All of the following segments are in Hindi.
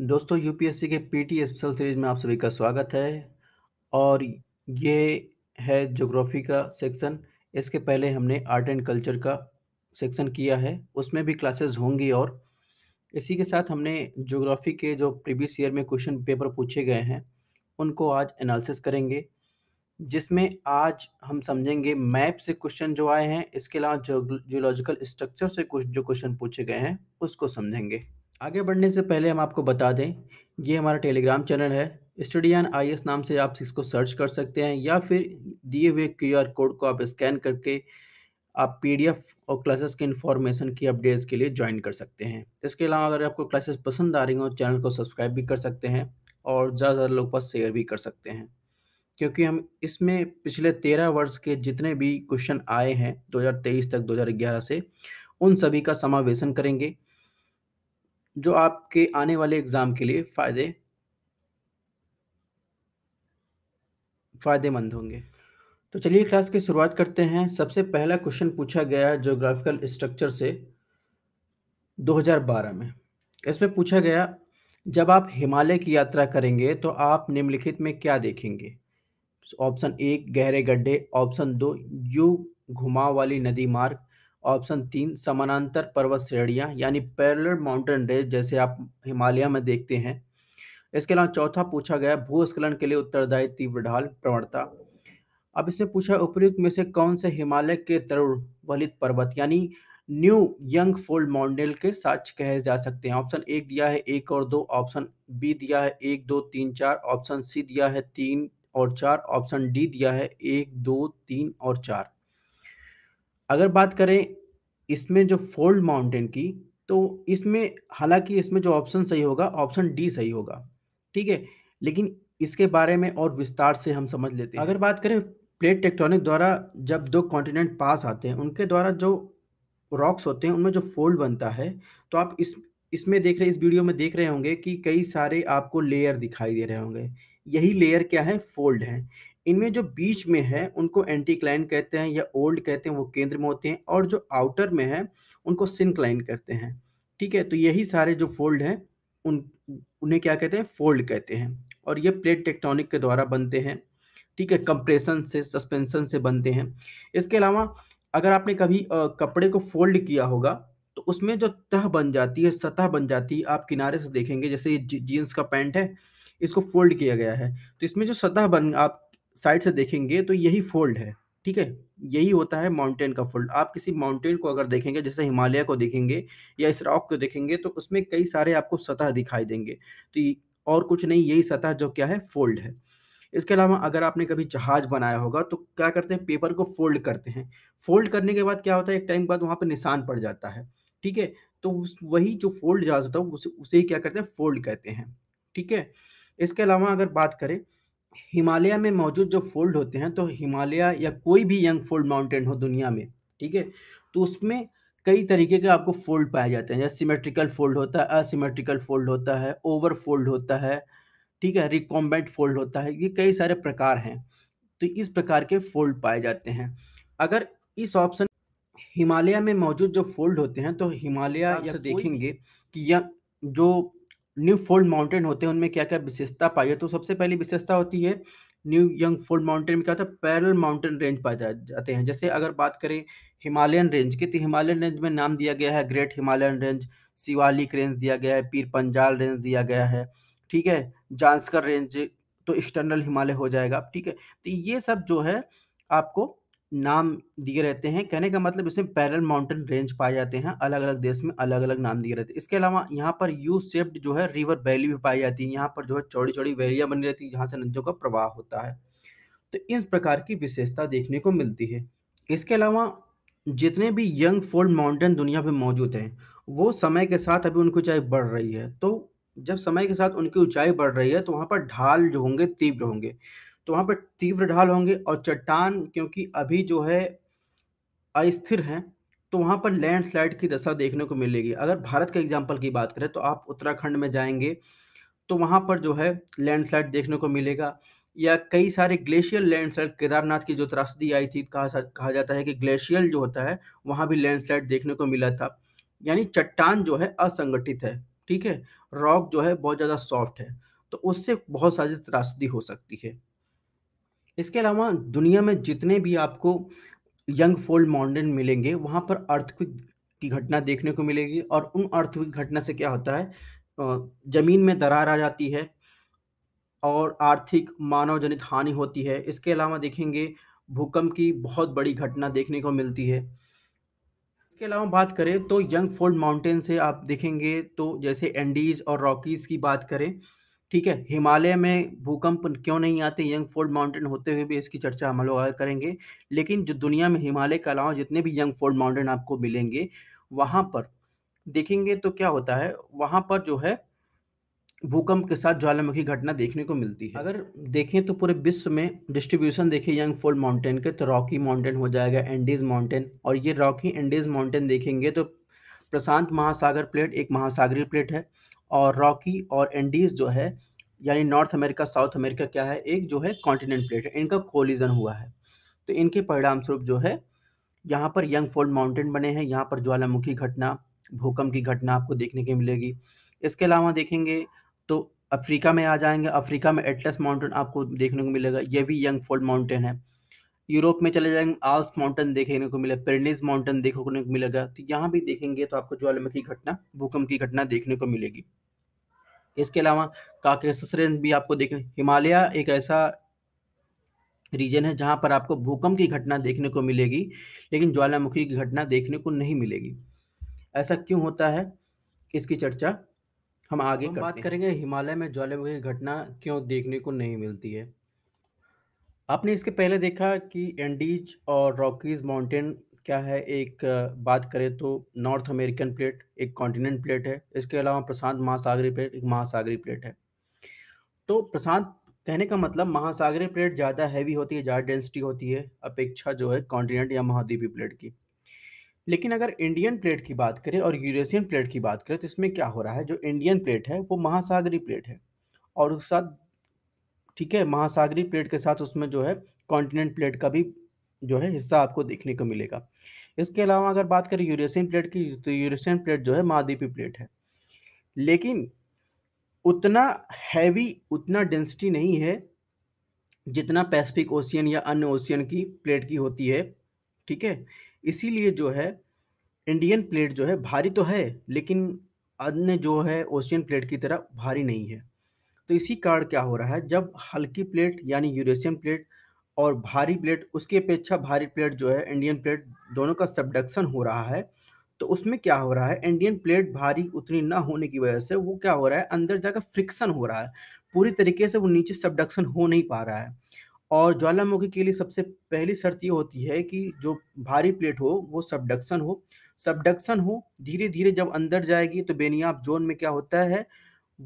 दोस्तों यूपीएससी के पीटी स्पेशल सीरीज में आप सभी का स्वागत है और ये है जोग्राफी का सेक्शन इसके पहले हमने आर्ट एंड कल्चर का सेक्शन किया है उसमें भी क्लासेस होंगी और इसी के साथ हमने ज्योग्राफ़ी के जो प्रीवियस ईयर में क्वेश्चन पेपर पूछे गए हैं उनको आज एनालिसिस करेंगे जिसमें आज हम समझेंगे मैप से क्वेश्चन जो आए हैं इसके अलावा जियोलॉजिकल स्ट्रक्चर से कुछ जो क्वेश्चन पूछे गए हैं उसको समझेंगे आगे बढ़ने से पहले हम आपको बता दें ये हमारा टेलीग्राम चैनल है स्टडी एन आई एस नाम से आप इसको सर्च कर सकते हैं या फिर दिए हुए क्यू आर कोड को आप स्कैन करके आप पी डी एफ और क्लासेस के इन्फॉर्मेशन की अपडेट्स के लिए ज्वाइन कर सकते हैं इसके अलावा अगर आपको क्लासेस पसंद आ रही हो चैनल को सब्सक्राइब भी कर सकते हैं और ज़्यादा ज़्यादा लोग पास शेयर भी कर सकते हैं क्योंकि हम इसमें पिछले तेरह वर्ष के जितने भी क्वेश्चन आए हैं 2023 तक 2011 से उन सभी का समावेशन करेंगे जो आपके आने वाले एग्जाम के लिए फायदे फायदेमंद होंगे तो चलिए क्लास की शुरुआत करते हैं सबसे पहला क्वेश्चन पूछा गया जोग्राफिकल स्ट्रक्चर से 2012 में इसमें पूछा गया जब आप हिमालय की यात्रा करेंगे तो आप निम्नलिखित में क्या देखेंगे ऑप्शन एक गहरे गड्ढे ऑप्शन दो यू घुमाव वाली नदी मार्ग ऑप्शन तीन समानांतर पर्वत श्रेणियाँ यानी पैरल माउंटेन रेंज जैसे आप हिमालय में देखते हैं इसके अलावा चौथा पूछा गया भूस्खलन के लिए उत्तरदायी तीव्र ढाल प्रवणता अब इसमें पूछा उपयुक्त में से कौन से हिमालय के तरवलित पर्वत यानी न्यू यंग फोल्ड मॉडल के साक्ष कहे जा सकते हैं ऑप्शन एक दिया है एक और दो ऑप्शन बी दिया है एक दो तीन चार ऑप्शन सी दिया है तीन और चार ऑप्शन डी दिया है एक दो तीन और चार अगर बात करें इसमें जो फोल्ड माउंटेन की तो इसमें हालांकि इसमें जो ऑप्शन सही होगा ऑप्शन डी सही होगा ठीक है लेकिन इसके बारे में और विस्तार से हम समझ लेते हैं अगर बात करें प्लेट टेक्टोनिक द्वारा जब दो कॉन्टिनेंट पास आते हैं उनके द्वारा जो रॉक्स होते हैं उनमें जो फोल्ड बनता है तो आप इस इसमें देख रहे इस वीडियो में देख रहे होंगे कि कई सारे आपको लेयर दिखाई दे रहे होंगे यही लेयर क्या है फोल्ड है इनमें जो बीच में है उनको एंटी क्लाइन कहते हैं या ओल्ड कहते हैं वो केंद्र में होते हैं और जो आउटर में है उनको सिनक्लाइन कहते हैं ठीक है तो यही सारे जो फोल्ड हैं उन उन्हें क्या कहते हैं फोल्ड कहते हैं और ये प्लेट टेक्टोनिक के द्वारा बनते हैं ठीक है कंप्रेशन से सस्पेंशन से बनते हैं इसके अलावा अगर आपने कभी आ, कपड़े को फोल्ड किया होगा तो उसमें जो तह बन जाती है सतह बन जाती है आप किनारे से देखेंगे जैसे ये जीन्स का पैंट है इसको फोल्ड किया गया है तो इसमें जो सतह बन आप साइड से देखेंगे तो यही फोल्ड है ठीक है यही होता है माउंटेन का फोल्ड आप किसी माउंटेन को अगर देखेंगे जैसे हिमालय को देखेंगे या इस रॉक को देखेंगे तो उसमें कई सारे आपको सतह दिखाई देंगे तो और कुछ नहीं यही सतह जो क्या है फोल्ड है इसके अलावा अगर आपने कभी जहाज बनाया होगा तो क्या करते हैं पेपर को फोल्ड करते हैं फोल्ड करने के बाद क्या होता है एक टाइम बाद वहाँ पर निशान पड़ जाता है ठीक है तो उस वही जो फोल्ड जहाज होता है उसे उसे ही क्या करते हैं फोल्ड कहते हैं ठीक है इसके अलावा अगर बात करें हिमालय में मौजूद जो फोल्ड होते हैं तो हिमालय या कोई भी यंग फोल्ड माउंटेन हो दुनिया में ठीक है तो उसमें कई तरीके के आपको फोल्ड पाए जाते हैं जैसे सिमेट्रिकल फोल्ड होता है असिमेट्रिकल फोल्ड होता है ओवर फोल्ड होता है ठीक है रिकॉम्बेंट फोल्ड होता है ये कई सारे प्रकार हैं तो इस प्रकार के फोल्ड पाए जाते हैं अगर इस ऑप्शन हिमालय में मौजूद जो फोल्ड होते हैं तो हिमालय या देखेंगे कि यंग जो न्यू फोल्ड माउंटेन होते हैं उनमें क्या क्या विशेषता पाई है तो सबसे पहली विशेषता होती है न्यू यंग फोल्ड माउंटेन में क्या होता है पैरल माउंटेन रेंज पाए जाते हैं जैसे अगर बात करें हिमालयन रेंज की तो हिमालयन रेंज में नाम दिया गया है great Himalayan range Shivalik range दिया गया है पीर पंजाल रेंज दिया गया है ठीक है जांसकर रेंज तो एक्सटर्नल हिमालय हो जाएगा ठीक है तो ये सब जो है आपको नाम दिए रहते हैं कहने का मतलब इसमें पैरल माउंटेन रेंज पाए जाते हैं अलग अलग देश में अलग अलग नाम दिए रहते हैं इसके अलावा यहाँ पर यू सेप्ड जो है रिवर वैली भी पाई जाती है यहाँ पर जो है चौड़ी चौड़ी वैलियाँ बनी रहती है जहाँ से नदियों का प्रवाह होता है तो इस प्रकार की विशेषता देखने को मिलती है इसके अलावा जितने भी यंग फोल्ड माउंटेन दुनिया में मौजूद हैं वो समय के साथ अभी उनकी ऊंचाई बढ़ रही है तो जब समय के साथ उनकी ऊंचाई बढ़ रही है तो वहाँ पर ढाल जो होंगे तीव्र होंगे तो वहाँ पर तीव्र ढाल होंगे और चट्टान क्योंकि अभी जो है अस्थिर हैं तो वहाँ पर लैंडस्लाइड की दशा देखने को मिलेगी अगर भारत के एग्जाम्पल की बात करें तो आप उत्तराखंड में जाएंगे तो वहाँ पर जो है लैंडस्लाइड देखने को मिलेगा या कई सारे ग्लेशियल लैंडस्लाइड केदारनाथ की जो त्रासदी आई थी कहा कहा जाता है कि ग्लेशियल जो होता है वहाँ भी लैंडस्लाइड देखने को मिला था यानी चट्टान जो है असंगठित है ठीक है रॉक जो है बहुत ज़्यादा सॉफ्ट है तो उससे बहुत सारी त्रासदी हो सकती है इसके अलावा दुनिया में जितने भी आपको यंग फोल्ड माउंटेन मिलेंगे वहाँ पर अर्थक्विक की घटना देखने को मिलेगी और उन अर्थक्विक घटना से क्या होता है ज़मीन में दरार आ जाती है और आर्थिक मानव जनित हानि होती है इसके अलावा देखेंगे भूकंप की बहुत बड़ी घटना देखने को मिलती है इसके अलावा बात करें तो यंग फोल्ड माउंटेन से आप देखेंगे तो जैसे एंडीज और रॉकीज़ की बात करें ठीक है हिमालय में भूकंप क्यों नहीं आते यंग फोर्ड माउंटेन होते हुए भी इसकी चर्चा हम लोग करेंगे लेकिन जो दुनिया में हिमालय के अलावा जितने भी यंग फोर्ड माउंटेन आपको मिलेंगे वहाँ पर देखेंगे तो क्या होता है वहाँ पर जो है भूकंप के साथ ज्वालामुखी घटना देखने को मिलती है अगर देखें तो पूरे विश्व में डिस्ट्रीब्यूशन देखें यंग फोल्ड माउंटेन के तो रॉकी माउंटेन हो जाएगा एंडीज माउंटेन और ये रॉकी एंडीज माउंटेन देखेंगे तो प्रशांत महासागर प्लेट एक महासागरीय प्लेट है और रॉकी और एंडीज जो है यानी नॉर्थ अमेरिका साउथ अमेरिका क्या है एक जो है कॉन्टिनेंट प्लेट है इनका कोलिजन हुआ है तो इनके परिणाम स्वरूप जो है यहाँ पर यंग फोल्ड माउंटेन बने हैं यहाँ पर ज्वालामुखी घटना भूकंप की घटना आपको देखने की मिलेगी इसके अलावा देखेंगे तो अफ्रीका में आ जाएंगे अफ्रीका में एटलस माउंटेन आपको देखने को मिलेगा यह भी यंग फोल्ड माउंटेन है यूरोप में चले जाएंगे आल्स माउंटेन देखने को मिलेगा पेरनीज माउंटेन देखने को मिलेगा तो यहाँ भी देखेंगे तो आपको ज्वालामुखी घटना भूकंप की घटना देखने को मिलेगी इसके अलावा काकेसस रेंज भी आपको देखने हिमालय एक ऐसा रीजन है जहां पर आपको भूकंप की घटना देखने को मिलेगी लेकिन ज्वालामुखी की घटना देखने को नहीं मिलेगी ऐसा क्यों होता है इसकी चर्चा हम आगे हम बात करेंगे हिमालय में ज्वालामुखी की घटना क्यों देखने को नहीं मिलती है आपने इसके पहले देखा कि एंडीज और रॉकीज माउंटेन क्या है एक बात करें तो नॉर्थ अमेरिकन प्लेट एक कॉन्टिनेंट प्लेट है इसके अलावा प्रशांत महासागरी प्लेट एक महासागरी प्लेट है तो प्रशांत कहने का मतलब महासागरी प्लेट ज़्यादा हैवी होती है ज़्यादा डेंसिटी होती है अपेक्षा जो है कॉन्टिनेंट या महाद्वीपीय प्लेट की लेकिन अगर इंडियन प्लेट की बात करें और यूरेशियन प्लेट की बात करें तो इसमें क्या हो रहा है जो इंडियन प्लेट है वो महासागरी प्लेट है और उसके साथ ठीक है महासागरी प्लेट के साथ उसमें जो है कॉन्टिनेंट प्लेट का भी जो है हिस्सा आपको देखने को मिलेगा इसके अलावा अगर बात करें यूरेशियन प्लेट की तो यूरेशियन प्लेट जो है महाद्वीपी प्लेट है लेकिन उतना हैवी उतना डेंसिटी नहीं है जितना पैसिफिक ओशियन या अन्य ओशियन की प्लेट की होती है ठीक है इसीलिए जो है इंडियन प्लेट जो है भारी तो है लेकिन अन्य जो है ओशियन प्लेट की तरह भारी नहीं है तो इसी कारण क्या हो रहा है जब हल्की प्लेट यानी यूरेशियन प्लेट और भारी प्लेट उसकी अपेक्षा भारी प्लेट जो है इंडियन प्लेट दोनों का सबडक्शन हो रहा है तो उसमें क्या हो रहा है इंडियन प्लेट भारी उतनी ना होने की वजह से वो क्या हो रहा है अंदर जाकर फ्रिक्शन हो रहा है पूरी तरीके से वो नीचे सबडक्शन हो नहीं पा रहा है और ज्वालामुखी के लिए सबसे पहली शर्त ये होती है कि जो भारी प्लेट हो वो सबडक्शन हो सबडक्शन हो धीरे धीरे जब अंदर जाएगी तो बेनियाब जोन में क्या होता है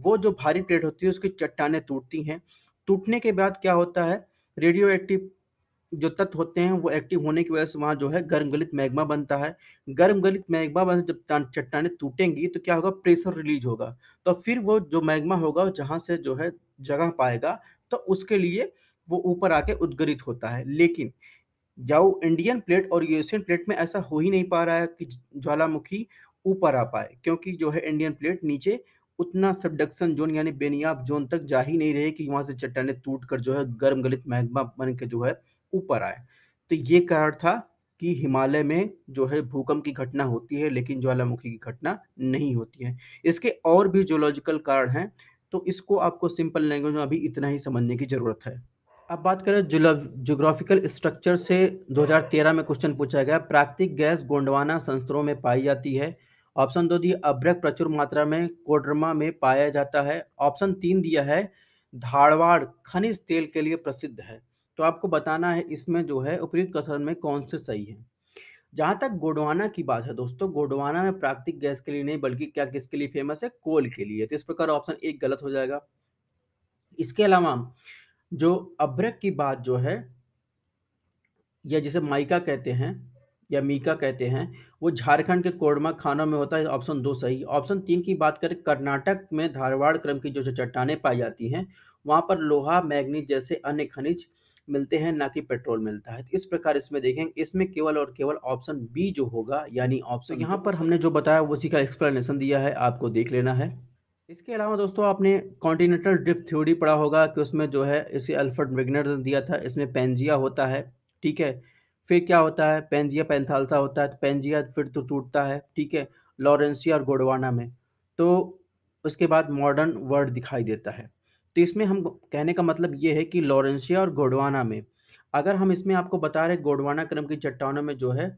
वो जो भारी प्लेट होती है उसकी चट्टाने टूटती हैं टूटने के बाद क्या होता है रेडियो एक्टिव जो तत्व होते हैं वो एक्टिव होने की वजह से वहाँ जो है गर्म गलित मैग्मा बनता है गर्म गलित मैग्मा बन जब चट्टाने टूटेंगी तो क्या होगा प्रेशर रिलीज होगा तो फिर वो जो मैग्मा होगा जहाँ से जो है जगह पाएगा तो उसके लिए वो ऊपर आके उद्गरित होता है लेकिन जाओ इंडियन प्लेट और यूरोशियन प्लेट में ऐसा हो ही नहीं पा रहा है कि ज्वालामुखी ऊपर आ पाए क्योंकि जो है इंडियन प्लेट नीचे उतना सबडक्शन जोन यानी बेनियाब जोन तक जा ही नहीं रहे कि वहां से चट्टाने टूट कर जो है गर्म गलित महकमा बन के जो है ऊपर आए तो ये कारण था कि हिमालय में जो है भूकंप की घटना होती है लेकिन ज्वालामुखी की घटना नहीं होती है इसके और भी जोलॉजिकल कारण हैं तो इसको आपको सिंपल लैंग्वेज में अभी इतना ही समझने की ज़रूरत है अब बात करें जोग्राफिकल स्ट्रक्चर से 2013 में क्वेश्चन पूछा गया प्राकृतिक गैस गोंडवाना संस्त्रों में पाई जाती है ऑप्शन दो दिया अभ्रक प्रचुर मात्रा में कोडरमा में पाया जाता है ऑप्शन तीन दिया है धारवाड़ खनिज तेल के लिए प्रसिद्ध है तो आपको बताना है इसमें जो है उपयुक्त कथन में कौन से सही है जहाँ तक गोडवाना की बात है दोस्तों गोडवाना में प्राकृतिक गैस के लिए नहीं बल्कि क्या किसके लिए फेमस है कोल के लिए तो इस प्रकार ऑप्शन एक गलत हो जाएगा इसके अलावा जो अभ्रक की बात जो है या जिसे माइका कहते हैं या मीका कहते हैं वो झारखंड के कोडमा खानों में होता है ऑप्शन दो सही ऑप्शन तीन की बात करें कर्नाटक में धारवाड़ क्रम की जो चट्टाने पाई जाती हैं वहाँ पर लोहा मैग्नी जैसे अन्य खनिज मिलते हैं ना कि पेट्रोल मिलता है इस प्रकार इसमें देखें इसमें केवल और केवल ऑप्शन बी जो होगा यानी ऑप्शन हाँ यहाँ पर हमने जो बताया उसी का एक्सप्लेनेशन दिया है आपको देख लेना है इसके अलावा दोस्तों आपने कॉन्टिनेंटल ड्रिफ्ट थ्योरी पढ़ा होगा कि उसमें जो है इसे अल्फर्ड विगनर दिया था इसमें पेंजिया होता है ठीक है फिर क्या होता है पेंजिया पेंथालसा होता है तो पेंजिया फिर तो टूटता है ठीक है लॉरेंसिया और गोडवाना में तो उसके बाद मॉडर्न वर्ल्ड दिखाई देता है तो इसमें हम कहने का मतलब ये है कि लॉरेंसिया और गोडवाना में अगर हम इसमें आपको बता रहे गोडवाना क्रम की चट्टानों में जो है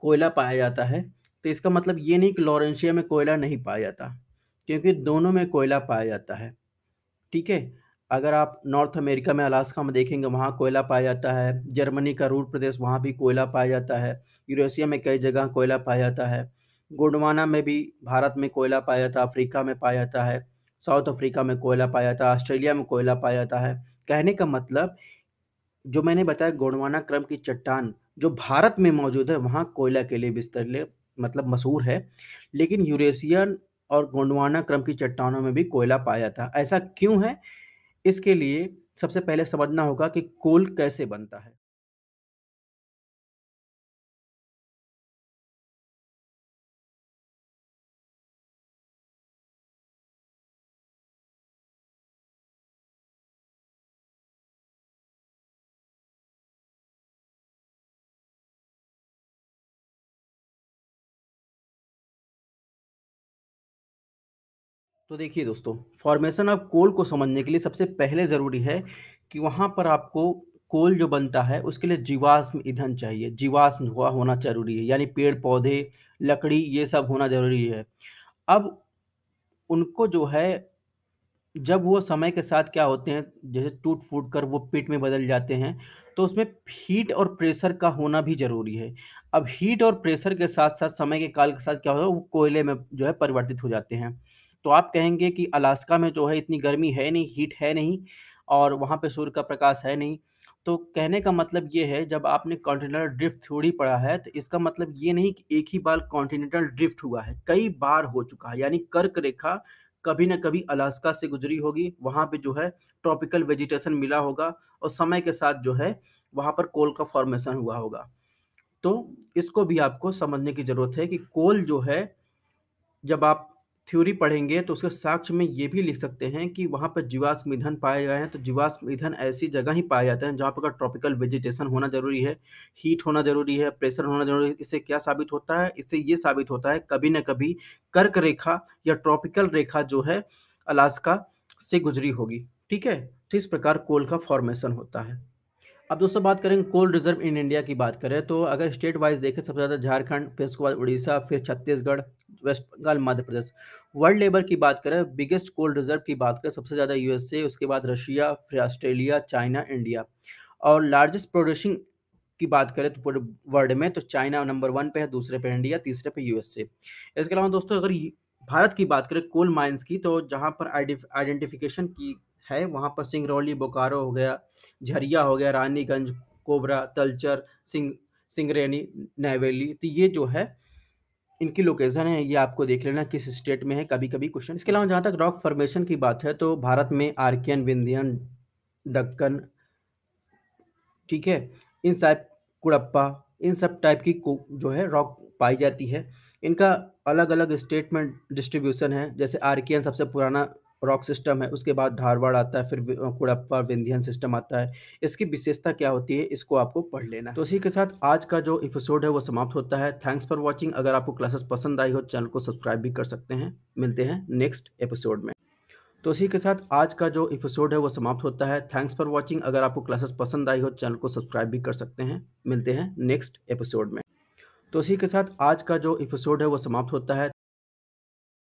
कोयला पाया जाता है तो इसका मतलब ये नहीं कि लॉरेंसिया में कोयला नहीं पाया जाता क्योंकि दोनों में कोयला पाया जाता है ठीक है अगर आप नॉर्थ अमेरिका में अलास्का में देखेंगे वहाँ कोयला पाया जाता है जर्मनी का रूट प्रदेश वहाँ भी कोयला पाया जाता है यूरेशिया में कई जगह कोयला पाया जाता है गोंडवाना में भी भारत में कोयला पाया जाता है अफ्रीका में पाया जाता है साउथ अफ्रीका में कोयला पाया जाता है ऑस्ट्रेलिया में कोयला पाया जाता है कहने का मतलब जो मैंने बताया गोंडवाना क्रम की चट्टान जो भारत में मौजूद है वहाँ कोयला के लिए बिस्तर मतलब मशहूर है लेकिन यूरेशियन और गोंडवाना क्रम की चट्टानों में भी कोयला पाया जाता है ऐसा क्यों है इसके लिए सबसे पहले समझना होगा कि कोल कैसे बनता है तो देखिए दोस्तों फॉर्मेशन ऑफ कोल को समझने के लिए सबसे पहले ज़रूरी है कि वहाँ पर आपको कोल जो बनता है उसके लिए जीवाश्म ईंधन चाहिए जीवाश्म हुआ होना जरूरी है यानी पेड़ पौधे लकड़ी ये सब होना जरूरी है अब उनको जो है जब वो समय के साथ क्या होते हैं जैसे टूट फूट कर वो पिट में बदल जाते हैं तो उसमें हीट और प्रेशर का होना भी जरूरी है अब हीट और प्रेशर के साथ साथ समय के काल के साथ क्या होता है वो कोयले में जो है परिवर्तित हो जाते हैं तो आप कहेंगे कि अलास्का में जो है इतनी गर्मी है नहीं हीट है नहीं और वहाँ पे सूर्य का प्रकाश है नहीं तो कहने का मतलब ये है जब आपने कॉन्टिनेंटल ड्रिफ्ट थ्योरी पढ़ा है तो इसका मतलब ये नहीं कि एक ही बार कॉन्टिनेंटल ड्रिफ्ट हुआ है कई बार हो चुका है यानी कर्क रेखा कभी ना कभी अलास्का से गुजरी होगी वहाँ पे जो है ट्रॉपिकल वेजिटेशन मिला होगा और समय के साथ जो है वहाँ पर कोल का फॉर्मेशन हुआ होगा तो इसको भी आपको समझने की ज़रूरत है कि कोल जो है जब आप थ्योरी पढ़ेंगे तो उसके साक्ष्य में ये भी लिख सकते हैं कि वहाँ पर जीवाश्म ईंधन पाए गए हैं तो जीवाश्म ईंधन ऐसी जगह ही पाए जाते हैं जहाँ पर ट्रॉपिकल वेजिटेशन होना जरूरी है हीट होना जरूरी है प्रेशर होना जरूरी है इससे क्या साबित होता है इससे ये साबित होता है कभी ना कभी कर्क रेखा या ट्रॉपिकल रेखा जो है अलास्का से गुजरी होगी ठीक है तो इस प्रकार कोल का फॉर्मेशन होता है अब दोस्तों बात करें कोल रिजर्व इन इंडिया की बात करें तो अगर स्टेट वाइज देखें सबसे ज़्यादा झारखंड फिर उसके बाद उड़ीसा फिर Chhattisgarh West Bengal Madhya Pradesh world labour की बात करें बिगेस्ट कोल्ड रिजर्व की बात करें सबसे ज़्यादा यूएसए उसके बाद रशिया फिर ऑस्ट्रेलिया चाइना इंडिया और लार्जेस्ट प्रोड्यूसिंग की बात करें तो पूरे वर्ल्ड में तो चाइना नंबर वन पे है दूसरे पे इंडिया तीसरे पे यूएसए इसके अलावा दोस्तों अगर भारत की बात करें कोल माइंस की तो जहाँ पर आइडेंटिफिकेशन की है वहाँ पर सिंगरौली बोकारो हो गया झरिया हो गया रानीगंज कोबरा तलचर सिंग सिंगरेनी नैवेली तो ये जो है इनकी लोकेशन है ये आपको देख लेना किस स्टेट में है कभी कभी क्वेश्चन इसके अलावा जहाँ तक रॉक फॉर्मेशन की बात है तो भारत में आर्कियन विंध्यन दक्कन ठीक है इन साइप कुड़प्पा इन सब टाइप की जो है रॉक पाई जाती है इनका अलग अलग स्टेट में डिस्ट्रीब्यूशन है जैसे आर्कियन सबसे पुराना रॉक सिस्टम है उसके बाद धारवाड़ आता है फिर कुड़प्पा विंध्यन सिस्टम आता है इसकी विशेषता क्या होती है इसको आपको पढ़ लेना है तो इसी के साथ आज का जो एपिसोड है वो समाप्त होता है थैंक्स फॉर वॉचिंग अगर आपको क्लासेस पसंद आई हो चैनल को सब्सक्राइब भी कर सकते हैं मिलते हैं नेक्स्ट एपिसोड में तो इसी के साथ आज का जो एपिसोड है वो समाप्त होता है थैंक्स फॉर वॉचिंग अगर आपको क्लासेस पसंद आई हो चैनल को सब्सक्राइब भी कर सकते हैं मिलते हैं नेक्स्ट एपिसोड में तो इसी के साथ आज का जो एपिसोड है वो समाप्त होता है